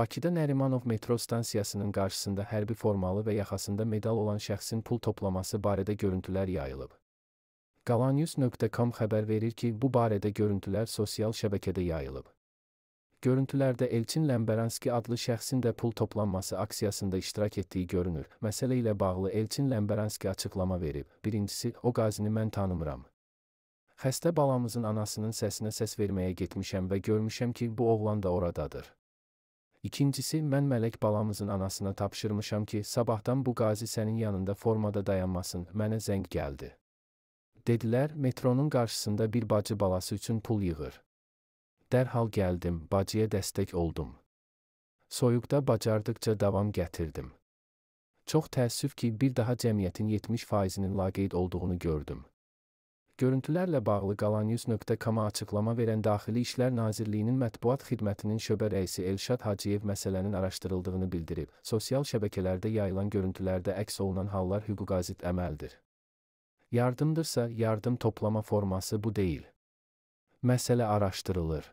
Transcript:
Bakıda Nərimanov metro stansiyasının qarşısında hərbi formalı və yaxasında medal olan şəxsin pul toplaması barədə görüntülər yayılıb. Qalanyus.com xəbər verir ki, bu barədə görüntülər sosial şəbəkədə yayılıb. Görüntülərdə Elçin Ləmbəranski adlı şəxsin də pul toplanması aksiyasında iştirak etdiyi görünür. Məsələ ilə bağlı Elçin Ləmbəranski açıqlama verib. Birincisi, o qazini mən tanımıram. Xəstə balamızın anasının səsinə səs verməyə getmişəm və görmüşəm ki, bu oğlan da oradadır. İkincisi, mən mələk balamızın anasına tapşırmışam ki, sabahdan bu qazi sənin yanında formada dayanmasın, mənə zəng gəldi. Dedilər, metronun qarşısında bir bacı balası üçün pul yığır. Dərhal gəldim, bacıya dəstək oldum. Soyuqda bacardıqca davam gətirdim. Çox təəssüf ki, bir daha cəmiyyətin 70 faizinin laqeyd olduğunu gördüm. Görüntülərlə bağlı qalanews.com-a açıqlama verən Daxili İşlər Nazirliyinin mətbuat xidmətinin şöbə rəisi Elşad Hacıyev məsələnin araşdırıldığını bildirib. Sosial şəbəkələrdə yayılan görüntülərdə əks olunan hallar hüquqazid əməldir. Yardımdırsa, yardım toplama forması bu deyil. Məsələ araşdırılır.